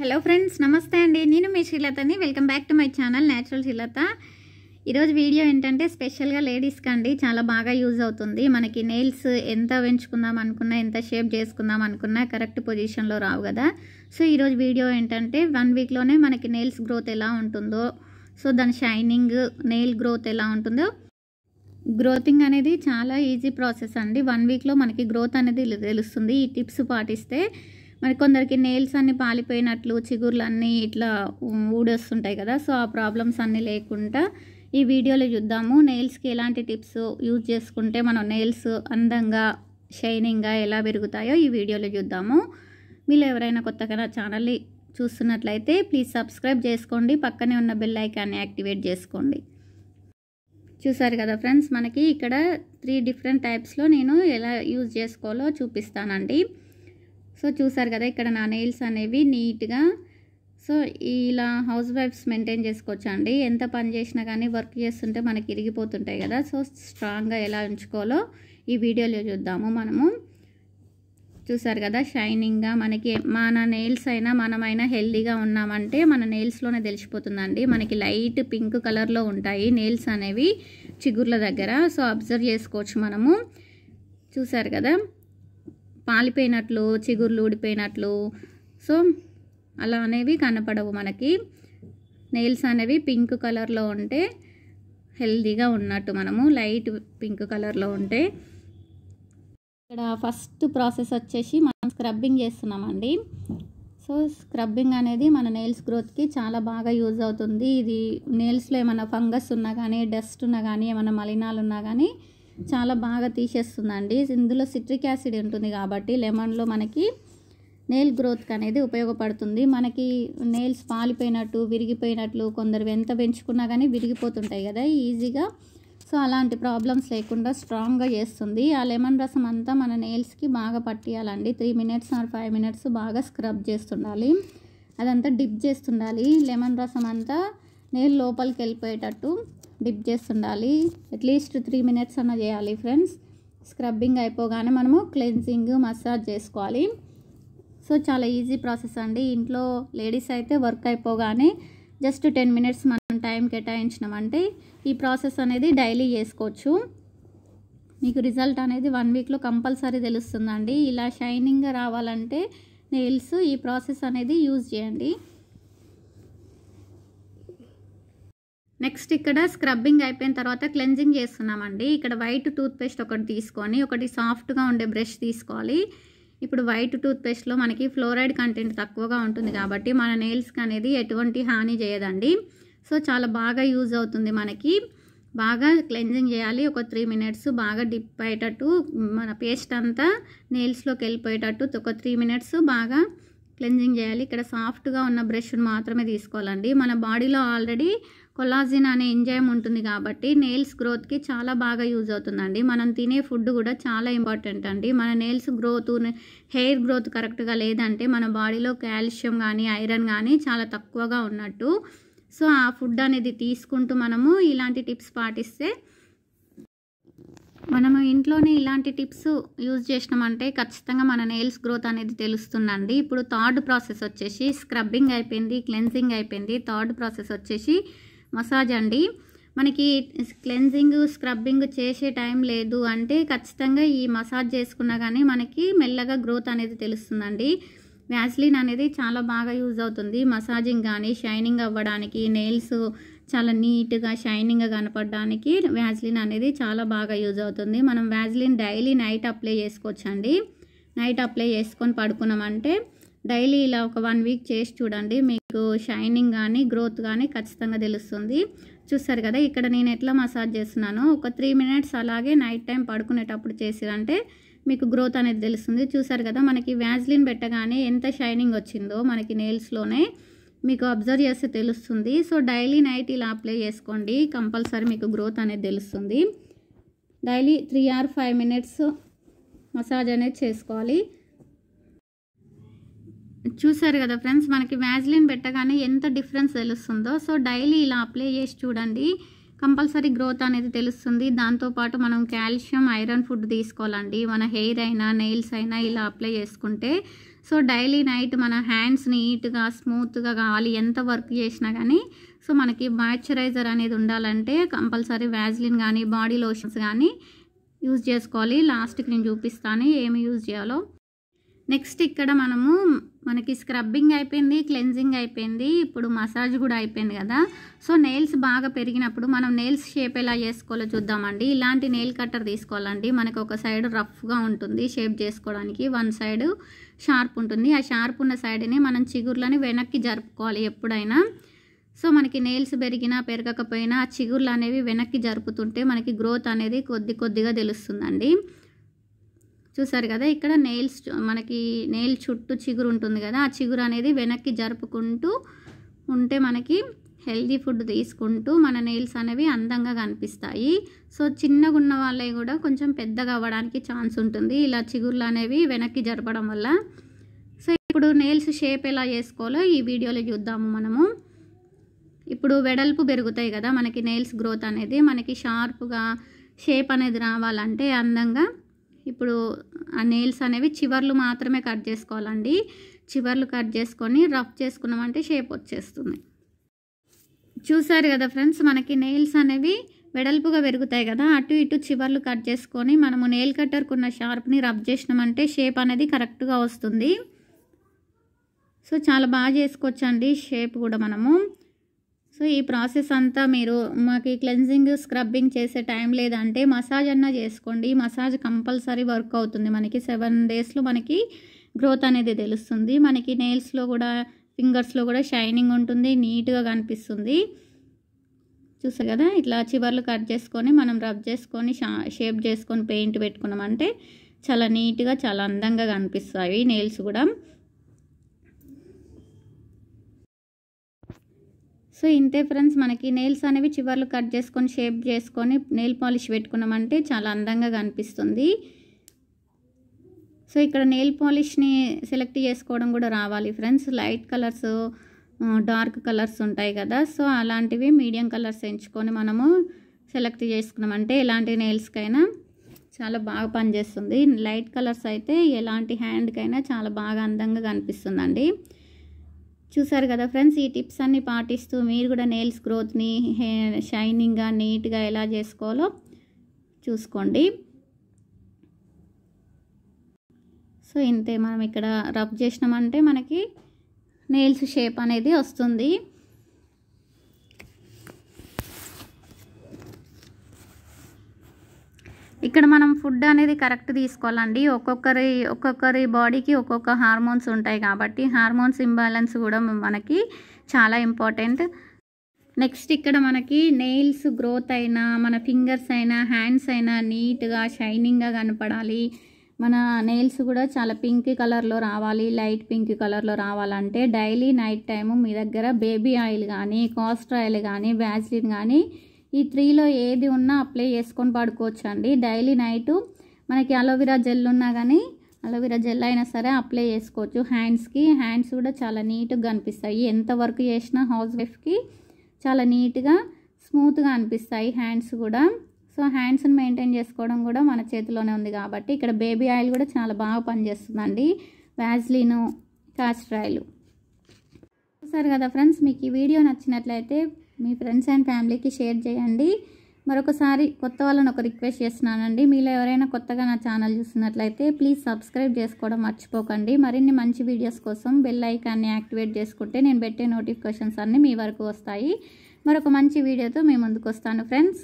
hello friends నమస్తే అండి నేను మీ శ్రీలతని welcome back to my channel natural Srilatha ఈరోజు వీడియో ఏంటంటే స్పెషల్గా లేడీస్కి అండి చాలా బాగా యూజ్ అవుతుంది మనకి నెయిల్స్ ఎంత పెంచుకుందాం అనుకున్నా ఎంత షేప్ చేసుకుందాం అనుకున్నా కరెక్ట్ పొజిషన్లో రావు కదా సో ఈరోజు వీడియో ఏంటంటే వన్ వీక్లోనే మనకి నెయిల్స్ గ్రోత్ ఎలా ఉంటుందో సో దాని షైనింగ్ నెయిల్ గ్రోత్ ఎలా ఉంటుందో గ్రోతింగ్ అనేది చాలా ఈజీ ప్రాసెస్ అండి వన్ వీక్లో మనకి గ్రోత్ అనేది తెలుస్తుంది ఈ టిప్స్ పాటిస్తే మరి కొందరికి నెయిల్స్ అన్నీ పాలిపోయినట్లు చిగుర్లు అన్నీ ఇట్లా ఊడొస్తుంటాయి కదా సో ఆ ప్రాబ్లమ్స్ అన్నీ లేకుండా ఈ వీడియోలో చూద్దాము నెయిల్స్కి ఎలాంటి టిప్స్ యూజ్ చేసుకుంటే మనం నెయిల్స్ అందంగా షైనింగ్గా ఎలా పెరుగుతాయో ఈ వీడియోలో చూద్దాము మీరు ఎవరైనా కొత్తగా నా ఛానల్ని చూస్తున్నట్లయితే ప్లీజ్ సబ్స్క్రైబ్ చేసుకోండి పక్కనే ఉన్న బెల్ ఐకాన్ని యాక్టివేట్ చేసుకోండి చూసారు కదా ఫ్రెండ్స్ మనకి ఇక్కడ త్రీ డిఫరెంట్ టైప్స్లో నేను ఎలా యూజ్ చేసుకోవాలో చూపిస్తానండి సో చూసారు కదా ఇక్కడ నా నెయిల్స్ అనేవి నీట్గా సో ఇలా హౌస్ వైఫ్స్ మెయింటైన్ చేసుకోవచ్చు అండి ఎంత పని చేసినా కానీ వర్క్ చేస్తుంటే మనకి ఇరిగిపోతుంటాయి కదా సో స్ట్రాంగ్గా ఎలా ఉంచుకోవాలో ఈ వీడియోలో చూద్దాము మనము చూసారు కదా షైనింగ్గా మనకి మన నెయిల్స్ అయినా మనమైనా హెల్దీగా ఉన్నామంటే మన నెయిల్స్లోనే తెలిసిపోతుందండి మనకి లైట్ పింక్ కలర్లో ఉంటాయి నెయిల్స్ అనేవి చిగుర్ల దగ్గర సో అబ్జర్వ్ చేసుకోవచ్చు మనము చూసారు కదా పాలిపోయినట్లు చిగుర్లు ఊడిపోయినట్లు సో అలా అనేవి కనపడవు మనకి నెయిల్స్ అనేవి పింక్ కలర్లో ఉంటే హెల్దీగా ఉన్నట్టు మనము లైట్ పింక్ కలర్లో ఉంటే ఇక్కడ ఫస్ట్ ప్రాసెస్ వచ్చేసి మనం స్క్రబ్బింగ్ చేస్తున్నామండి సో స్క్రబ్బింగ్ అనేది మన నెయిల్స్ గ్రోత్కి చాలా బాగా యూజ్ అవుతుంది ఇది నెయిల్స్లో ఏమైనా ఫంగస్ ఉన్నా కానీ డస్ట్ ఉన్నా కానీ ఏమైనా మలినాలు ఉన్నా కానీ చాలా బాగా తీసేస్తుందండి ఇందులో సిట్రిక్ యాసిడ్ ఉంటుంది కాబట్టి లెమన్లో మనకి నెయిల్ గ్రోత్కి అనేది ఉపయోగపడుతుంది మనకి నెయిల్స్ పాలిపోయినట్టు విరిగిపోయినట్లు కొందరు ఎంత పెంచుకున్నా కానీ విరిగిపోతుంటాయి కదా ఈజీగా సో అలాంటి ప్రాబ్లమ్స్ లేకుండా స్ట్రాంగ్గా చేస్తుంది ఆ లెమన్ రసం అంతా మన నెయిల్స్కి బాగా పట్టియాలండి three minutes or five minutes బాగా స్క్రబ్ చేస్తుండాలి అదంతా డిప్ చేస్తుండాలి లెమన్ రసం అంతా నెయిల్ లోపలికి వెళ్ళిపోయేటట్టు డిప్ చేస్తుండాలి అట్లీస్ట్ త్రీ మినిట్స్ అన్న చేయాలి ఫ్రెండ్స్ స్క్రబ్బింగ్ అయిపోగానే మనము క్లెన్సింగ్ మసాజ్ చేసుకోవాలి సో చాలా ఈజీ ప్రాసెస్ అండి ఇంట్లో లేడీస్ అయితే వర్క్ అయిపోగానే జస్ట్ టెన్ మినిట్స్ మనం టైం కేటాయించినామంటే ఈ ప్రాసెస్ అనేది డైలీ చేసుకోవచ్చు మీకు రిజల్ట్ అనేది వన్ వీక్లో కంపల్సరీ తెలుస్తుందండి ఇలా షైనింగ్గా రావాలంటే నెయిల్స్ ఈ ప్రాసెస్ అనేది యూజ్ చేయండి నెక్స్ట్ ఇక్కడ స్క్రబ్బింగ్ అయిపోయిన తర్వాత క్లెన్జింగ్ చేస్తున్నామండి ఇక్కడ వైట్ టూత్పేస్ట్ ఒకటి తీసుకొని ఒకటి సాఫ్ట్గా ఉండే బ్రష్ తీసుకోవాలి ఇప్పుడు వైట్ టూత్పేస్ట్లో మనకి ఫ్లోరైడ్ కంటెంట్ తక్కువగా ఉంటుంది కాబట్టి మన నెయిల్స్కి అనేది ఎటువంటి హాని చేయదండి సో చాలా బాగా యూజ్ అవుతుంది మనకి బాగా క్లెన్జింగ్ చేయాలి ఒక త్రీ మినిట్స్ బాగా డిప్ అయ్యేటట్టు మన పేస్ట్ అంతా నెయిల్స్లోకి వెళ్ళిపోయేటట్టు ఒక త్రీ మినిట్స్ బాగా క్లెన్జింగ్ చేయాలి ఇక్కడ సాఫ్ట్గా ఉన్న బ్రష్ను మాత్రమే తీసుకోవాలండి మన బాడీలో ఆల్రెడీ కొలాజిన్ అనే ఎంజైమ్ ఉంటుంది కాబట్టి నెయిల్స్ గ్రోత్కి చాలా బాగా యూజ్ అవుతుందండి మనం తినే ఫుడ్ కూడా చాలా ఇంపార్టెంట్ అండి మన నెయిల్స్ గ్రోత్ హెయిర్ గ్రోత్ కరెక్ట్గా లేదంటే మన బాడీలో కాల్షియం కానీ ఐరన్ కానీ చాలా తక్కువగా ఉన్నట్టు సో ఆ ఫుడ్ అనేది తీసుకుంటూ మనము ఇలాంటి టిప్స్ పాటిస్తే మనము ఇంట్లోనే ఇలాంటి టిప్స్ యూజ్ చేసినామంటే ఖచ్చితంగా మన నెయిల్స్ గ్రోత్ అనేది తెలుస్తుందండి ఇప్పుడు థర్డ్ ప్రాసెస్ వచ్చేసి స్క్రబ్బింగ్ అయిపోయింది క్లెన్జింగ్ అయిపోయింది థర్డ్ ప్రాసెస్ వచ్చేసి మసాజ్ అండి మనకి క్లెన్జింగ్ స్క్రబ్బింగ్ చేసే టైం లేదు అంటే ఖచ్చితంగా ఈ మసాజ్ చేసుకున్నా కానీ మనకి మెల్లగా గ్రోత్ అనేది తెలుస్తుందండి వ్యాస్లిన్ అనేది చాలా బాగా యూజ్ అవుతుంది మసాజింగ్ కానీ షైనింగ్ అవ్వడానికి నెయిల్స్ చాలా నీట్గా షైనింగ్గా కనపడడానికి వ్యాజ్లిన్ అనేది చాలా బాగా యూజ్ అవుతుంది మనం వ్యాజ్లిన్ డైలీ నైట్ అప్లై చేసుకోవచ్చండి నైట్ అప్లై చేసుకొని పడుకున్నామంటే డైలీ ఇలా ఒక వన్ వీక్ చేసి చూడండి మీకు షైనింగ్ కానీ గ్రోత్ కానీ ఖచ్చితంగా తెలుస్తుంది చూస్తారు కదా ఇక్కడ నేను ఎట్లా మసాజ్ చేస్తున్నాను ఒక త్రీ మినిట్స్ అలాగే నైట్ టైం పడుకునేటప్పుడు చేసిరంటే మీకు గ్రోత్ అనేది తెలుస్తుంది చూసారు కదా మనకి వ్యాజ్లిన్ పెట్టగానే ఎంత షైనింగ్ వచ్చిందో మనకి నెయిల్స్లోనే మీకు అబ్జర్వ్ చేస్తే తెలుస్తుంది సో డైలీ నైట్ ఇలా అప్లై చేసుకోండి కంపల్సరీ మీకు గ్రోత్ అనేది తెలుస్తుంది daily three or five minutes massage అనేది చేసుకోవాలి చూసారు కదా ఫ్రెండ్స్ మనకి మ్యాజిలిన్ పెట్టగానే ఎంత డిఫరెన్స్ తెలుస్తుందో సో డైలీ ఇలా అప్లై చేసి చూడండి కంపల్సరీ గ్రోత్ అనేది తెలుస్తుంది దాంతోపాటు మనం కాల్షియం ఐరన్ ఫుడ్ తీసుకోవాలండి మన హెయిర్ అయినా నెయిల్స్ అయినా ఇలా అప్లై చేసుకుంటే సో డైలీ నైట్ మన హ్యాండ్స్ నీట్గా స్మూత్గా కావాలి ఎంత వర్క్ చేసినా కానీ సో మనకి మాయిశ్చరైజర్ అనేది ఉండాలంటే కంపల్సరీ వ్యాజ్లిన్ కానీ బాడీ లోషన్స్ కానీ యూజ్ చేసుకోవాలి లాస్ట్కి నేను చూపిస్తాను ఏమి యూజ్ చేయాలో నెక్స్ట్ ఇక్కడ మనము మనకి స్క్రబ్బింగ్ అయిపోయింది క్లెన్జింగ్ అయిపోయింది ఇప్పుడు మసాజ్ కూడా అయిపోయింది కదా సో నెయిల్స్ బాగా పెరిగినప్పుడు మనం నెయిల్స్ షేప్ ఎలా చేసుకోవాలో చూద్దామండి ఇలాంటి నెయిల్ కట్టర్ తీసుకోవాలండి మనకు ఒక సైడ్ రఫ్గా ఉంటుంది షేప్ చేసుకోవడానికి వన్ సైడ్ షార్ప్ ఉంటుంది ఆ షార్ప్ ఉన్న సైడ్ని మనం చిగుర్లని వెనక్కి జరుపుకోవాలి ఎప్పుడైనా సో మనకి నెయిల్స్ పెరిగినా పెరగకపోయినా ఆ చిగుర్లు అనేవి వెనక్కి జరుపుతుంటే మనకి గ్రోత్ అనేది కొద్ది కొద్దిగా తెలుస్తుందండి చూసారు కదా ఇక్కడ నెయిల్స్ మనకి నెయిల్ చుట్టూ చిగురు ఉంటుంది కదా ఆ చిగురు అనేది వెనక్కి జరుపుకుంటూ ఉంటే మనకి హెల్దీ ఫుడ్ తీసుకుంటూ మన నెయిల్స్ అనేవి అందంగా కనిపిస్తాయి సో చిన్నగా ఉన్న వాళ్ళవి కూడా కొంచెం పెద్దగా అవ్వడానికి ఛాన్స్ ఉంటుంది ఇలా చిగుర్లు అనేవి వెనక్కి జరపడం వల్ల సో ఇప్పుడు నెయిల్స్ షేప్ ఎలా చేసుకోవాలో ఈ వీడియోలో చూద్దాము మనము ఇప్పుడు వెడల్పు పెరుగుతాయి కదా మనకి నెయిల్స్ గ్రోత్ అనేది మనకి షార్ప్గా షేప్ అనేది రావాలంటే అందంగా ఇప్పుడు ఆ నెయిల్స్ అనేవి చివర్లు మాత్రమే కట్ చేసుకోవాలండి చివర్లు కట్ చేసుకొని రఫ్ చేసుకున్నామంటే షేప్ వచ్చేస్తుంది చూసారు కదా ఫ్రెండ్స్ మనకి నెయిల్స్ అనేవి వెడల్పుగా పెరుగుతాయి కదా అటు ఇటు చివర్లు కట్ చేసుకొని మనము నెయిల్ కట్టర్కున్న షార్ప్ని రబ్ చేసినామంటే షేప్ అనేది కరెక్ట్గా వస్తుంది సో చాలా బాగా చేసుకోవచ్చండి షేప్ కూడా మనము సో ఈ ప్రాసెస్ అంతా మీరు మాకు క్లెన్జింగ్ స్క్రబ్బింగ్ చేసే టైం లేదంటే మసాజ్ అన్నా చేసుకోండి మసాజ్ కంపల్సరీ వర్క్ అవుతుంది మనకి సెవెన్ డేస్లో మనకి గ్రోత్ అనేది తెలుస్తుంది మనకి నెయిల్స్లో కూడా ఫింగర్స్లో కూడా షైనింగ్ ఉంటుంది నీట్గా కనిపిస్తుంది చూసా కదా ఇట్లా చివర్లు కట్ చేసుకొని మనం రబ్ చేసుకొని షేప్ చేసుకొని పెయింట్ పెట్టుకున్నామంటే చాలా నీట్గా చాలా అందంగా కనిపిస్తాయి నెయిల్స్ కూడా సో ఇంతే ఫ్రెండ్స్ మనకి నెయిల్స్ అనేవి చివర్లు కట్ చేసుకొని షేప్ చేసుకొని నెయిల్ పాలిష్ పెట్టుకున్నామంటే చాలా అందంగా కనిపిస్తుంది సో ఇక్కడ నెయిల్ పాలిష్ని సెలెక్ట్ చేసుకోవడం కూడా రావాలి friends light colours dark colours ఉంటాయి కదా సో అలాంటివి మీడియం కలర్స్ ఎంచుకొని మనము సెలెక్ట్ చేసుకున్నామంటే ఎలాంటి నెయిల్స్కైనా చాలా బాగా పనిచేస్తుంది లైట్ కలర్స్ అయితే ఎలాంటి హ్యాండ్కైనా చాలా బాగా అందంగా కనిపిస్తుందండి చూసారు కదా ఫ్రెండ్స్ ఈ టిప్స్ అన్ని పాటిస్తూ మీరు కూడా నెయిల్స్ గ్రోత్ని షైనింగ్గా నీట్గా ఎలా చేసుకోవాలో చూసుకోండి సో ఇంతే మనం ఇక్కడ రబ్ చేసినామంటే మనకి నెయిల్స్ షేప్ అనేది వస్తుంది ఇక్కడ మనం ఫుడ్ అనేది కరెక్ట్ తీసుకోవాలండి ఒక్కొక్కరి ఒక్కొక్కరి బాడీకి ఒక్కొక్క హార్మోన్స్ ఉంటాయి కాబట్టి హార్మోన్స్ ఇంబ్యాలెన్స్ కూడా మనకి చాలా ఇంపార్టెంట్ నెక్స్ట్ ఇక్కడ మనకి నెయిల్స్ గ్రోత్ అయినా మన ఫింగర్స్ అయినా హ్యాండ్స్ అయినా నీట్గా షైనింగ్గా కనపడాలి మన నెయిల్స్ కూడా చాలా పింక్ కలర్లో రావాలి లైట్ పింక్ కలర్లో రావాలంటే డైలీ నైట్ టైము మీ దగ్గర బేబీ ఆయిల్ కానీ కాస్టర్ ఆయిల్ కానీ వ్యాజ్లిన్ కానీ ఈ త్రీలో ఏది ఉన్నా అప్లై చేసుకొని పడుకోవచ్చు అండి డైలీ నైటు మనకి అలోవెరా జెల్ ఉన్నా కానీ అలోవెరా జెల్ అయినా సరే అప్లై చేసుకోవచ్చు హ్యాండ్స్కి హ్యాండ్స్ కూడా చాలా నీట్గా కనిపిస్తాయి ఎంత వర్క్ చేసినా హౌస్ వైఫ్కి చాలా నీట్గా స్మూత్గా అనిపిస్తాయి హ్యాండ్స్ కూడా సో హ్యాండ్స్ని మెయింటైన్ చేసుకోవడం కూడా మన చేతిలోనే ఉంది కాబట్టి ఇక్కడ బేబీ ఆయిల్ కూడా చాలా బాగా పనిచేస్తుందండి వ్యాజ్లీను కాస్టర్ ఆయిల్ సరే కదా ఫ్రెండ్స్ మీకు ఈ వీడియో నచ్చినట్లయితే మీ ఫ్రెండ్స్ అండ్ ఫ్యామిలీకి షేర్ చేయండి మరొకసారి కొత్త వాళ్ళని ఒక రిక్వెస్ట్ చేస్తున్నానండి మీలో ఎవరైనా కొత్తగా నా ఛానల్ చూస్తున్నట్లయితే ప్లీజ్ సబ్స్క్రైబ్ చేసుకోవడం మర్చిపోకండి మరిన్ని మంచి వీడియోస్ కోసం బెల్ ఐకాన్ని యాక్టివేట్ చేసుకుంటే నేను పెట్టే నోటిఫికేషన్స్ అన్నీ మీ వరకు వస్తాయి మరొక మంచి వీడియోతో మేము ముందుకు వస్తాను ఫ్రెండ్స్